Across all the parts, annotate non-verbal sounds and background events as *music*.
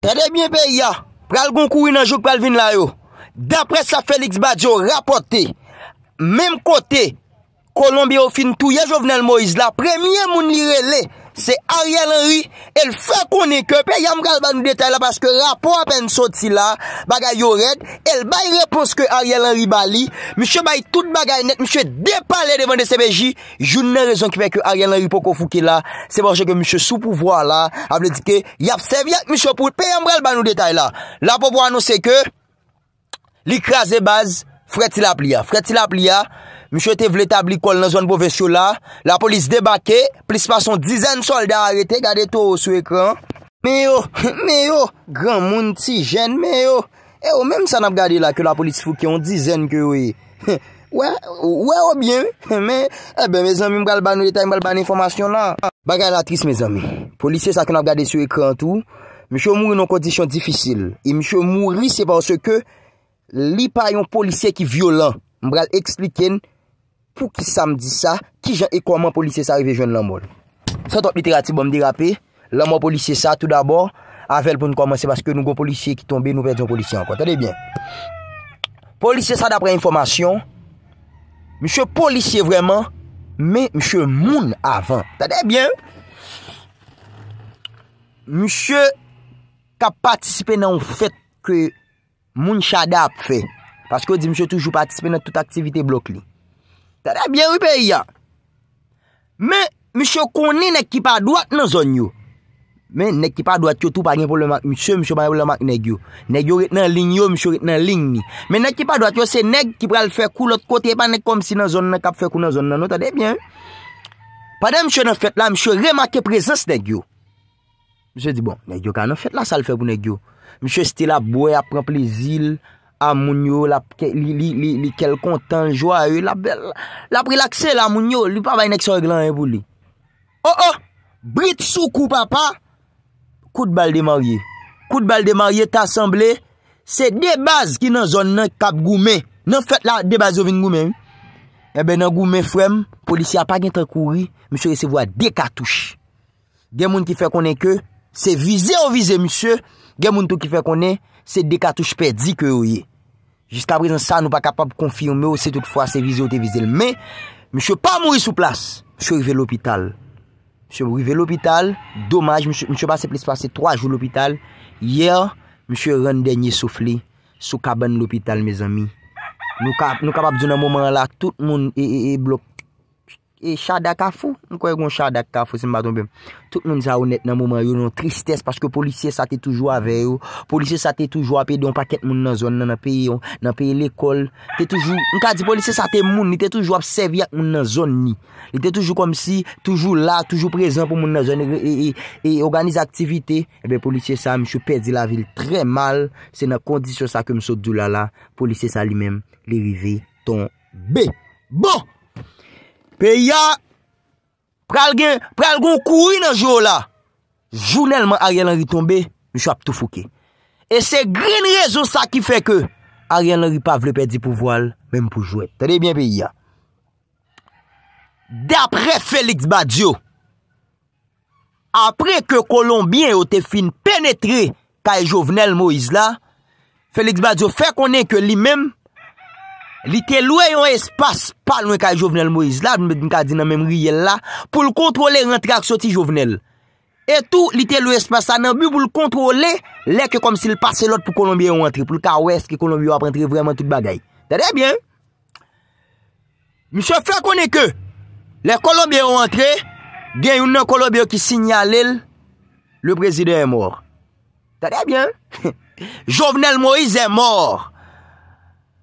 Terebyen pe iya, pral goun kou inanjouk pral vin la yo. Dapre sa Felix Badiou rapote, mem kote, Kolombi ou fin touye Jovenel Moïse la, premye moun li rele. Se Ariel Henry el fe konen ke pe yam kal ban nou detay la Paske rapo apen soti la bagay yo red El bay repons ke Ariel Henry bali Mishwe bay tout bagay net Mishwe depale devan de se beji Jounen rezon ki pe ke Ariel Henry poko fuki la Se bon jenke mishwe sou pou vwa la Aple dike yapsev yak mishwe pou pe yam kal ban nou detay la La pou vwa nou se ke Li kras e baz Frè ti la plia, frè ti la plia, mè chè te vle tabli kol nan zon bo vè chou la, la polis debake, plis pas son dizen solde a arete, gade to sou ekran. Mè yo, *laughs* mè yo, gran moun ti jen, mè yo, e yo mè mè sa nap gade la ke la polis fouke, on dizen ke wè. Wè, wè ou bien, *laughs* mè, e be mè zami mbè al banou detay, mbè al banou informasyon la. Bagay la tris mè zami, polisè sa kè nap gade sou ekran tou, mè chè ou mouri nan kondisyon difisil, e mè chè ou mouri se par se ke li pa yon polisye ki violent. Mbra l'ekspliken pou ki sa mdi sa, ki jan e kwa man polisye sa rive joun l'anmol. Sotop literatif bon mdi rapi, l'anmol polisye sa tout d'abord, avèl pou nou komanse baske nou goun polisye ki tombe, nou pèd yon polisye anko, tade bien. Polisye sa dapre informasyon, msye polisye vreman, me msye moun avan, tade bien. Msye ka patisipe nan ou fèt ke Moun chada ap fe, paske ou di msye toujou patispe nan tout aktivite blok li. Tade bien wipe ya. Men, msye koni nek ki pa dwat nan zon yo. Men, nek ki pa dwat yo tou pa gen pou lemak, msye msye baye pou lemak negyo. Negyo retenan ling yo, msye retenan ling ni. Men, nek ki pa dwat yo se neg ki pral fe kou lot kote, e pa nek kom si nan zon nan kap fe kou nan zon nan nou, tade bien. Pade msye nan fet la, msye remake prezans negyo. Mse di, bon, nè gyo ka nan fèt la sal fè pou nè gyo. Mse sti la bouè a pran plé zil, a mounyo, li kel kontan, joa e, la bel, la prilaksel, a mounyo, li pavay nèk son glan e bou li. Oh, oh, brit soukou, papa. Kout bal de marye. Kout bal de marye ta asemble, se de baz ki nan zon nan kap goumè. Nan fèt la, de baz o vin goumè. E eh ben nan goumè fwèm, polisi a pa gen tan kouri, mse se vwa de katouche. Gen moun ki fè konen kè, Se vize ou vize, msye, gen moun tou ki fe konen, se de katouj pe di ke ouye. Jiska prezen sa, nou pa kapap konfirme ou se toutfwa se vize ou te vize. Men, msye pa moui sou plas, msye rive l'opital. Msye rive l'opital, domaj, msye pa se ples pase 3 jou l'opital. Yer, msye ren denye soufli, sou kaban l'opital, me zami. Nou kapap doun an mouman la, tout moun e blok. e chadakafou, nou kwe yon chadakafou se mbato mbem, tout moun sa ou net nan mouman yon nan tristesse, pache ke polisye sa te toujou aveyo, polisye sa te toujou apè don pakèt moun nan zon nan apè yon nan apè yon l'ekol, te toujou nou ka di polisye sa te moun, ni te toujou apsevi ak moun nan zon ni, ni te toujou kom si toujou la, toujou prezen pou moun nan zon e organize aktivite ebe eh polisye sa, mi chou perdi la vil tre mal, se nan kondisyon sa ke msou doulala, polisye sa li mèm le rive ton be bon Pe ya, pral gen, pral gen kouy nan jo la, jounelman Aryan Henry tombe, mi chwa p'tou fouke. E se grin rezon sa ki fe ke, Aryan Henry pa vle pedi pou voal, menm pou jwet. Terebyen pe ya. De apre Felix Badiou, apre ke Colombien o te fin penetre kay jovenel Moïse la, Felix Badiou fe konen ke li menm, Li te louè yon espas pa louè ka Jovenel Moïse la, pou l'kontrole rentre ak soti Jovenel. E tou li te louè espas sa nan bi pou l'kontrole lè ke kom si l'passe lòt pou Colombien yon rentre, pou l'ka ouest ki Colombien yon ap rentre vreman tout bagay. Tade bien. M'si fè konè ke, le Colombien yon rentre, gen yon nan Colombien ki sinyal lèl, le prezident yon mor. Tade bien. *laughs* Jovenel Moïse yon mor.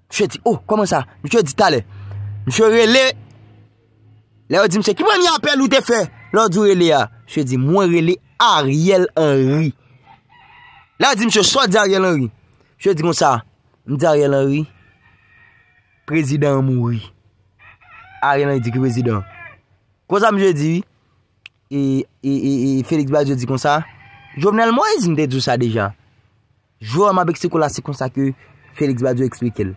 Chè di, ou, oh, koman sa, mè chè di talè, mè chè re lè, lè wè di mse, ki mè mi apel ou te fè, lè wè di re lè ya, chè di, mwen re lè, Ariel Henry. Lè wè di mse, so di Ariel Henry, chè di kon sa, mè di Ariel Henry, prezident moun ri, Ariel Henry di prezident. Kwa sa mè jè di, e, e, e, e, Felix Badiou di kon sa, jò mè lè mwen zi mde di sa deja, jò mè bek se kon la se kon sa ki, Felix Badiou eksplike lè.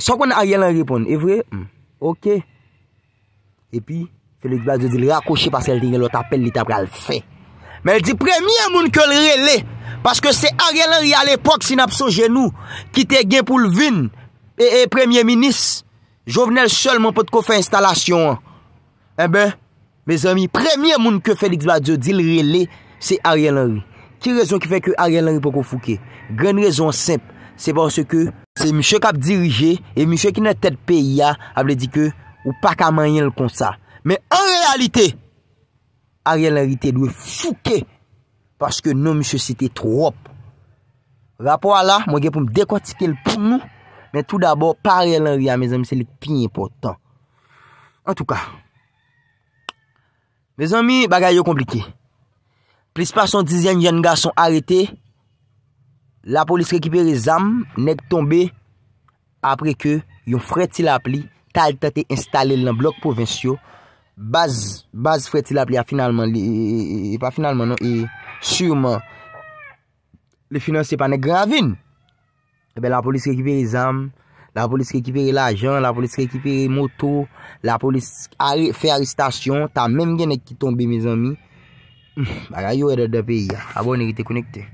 So kon Ariel Henry pon, e vre, hmm. ok E pi, Félix Badiou di l rakoshe Pase el di gen l ot apel li tabra l fe Men el di premier moun ke l relè Pase ke se Ariel Henry al epok sin apso genou Ki te gen pou l vin E, e premier minis Jouvenel selman pot ko fe instalasyon E ben, mes ami Premier moun ke Félix Badiou di l relè Se Ariel Henry Ki rezon ki fe ki Ariel Henry pou kon fouke Gren rezon semp Se bon se ke se miche kap dirije E miche ki netet pe ya Able di ke ou pa kamanyen l kon sa Men an realite An realite dwe fouke Paske nou miche site trop Rapo ala Mwen gen pou m dekotike l pou nou Men tout dabor pa reale an ria Mes ami se li pin important An tou ka Mes ami bagay yo komplike Plis pas son dizyen Yon ga son arete La polis rekipere zam, nek tombe apre ke yon fred si la pli talte te installe lan blok povensyo. Baz fred si la pli a finalman, e, e pa finalman non, e sureman, le finanse pa nek gravine. Ebe eh la polis rekipere zam, la polis rekipere la jan, la polis rekipere moto, la polis fè aristasyon, ta menm gen nek ki tombe me zami. Hmm, Bak a yo edo de peyi, abon e rete konekte.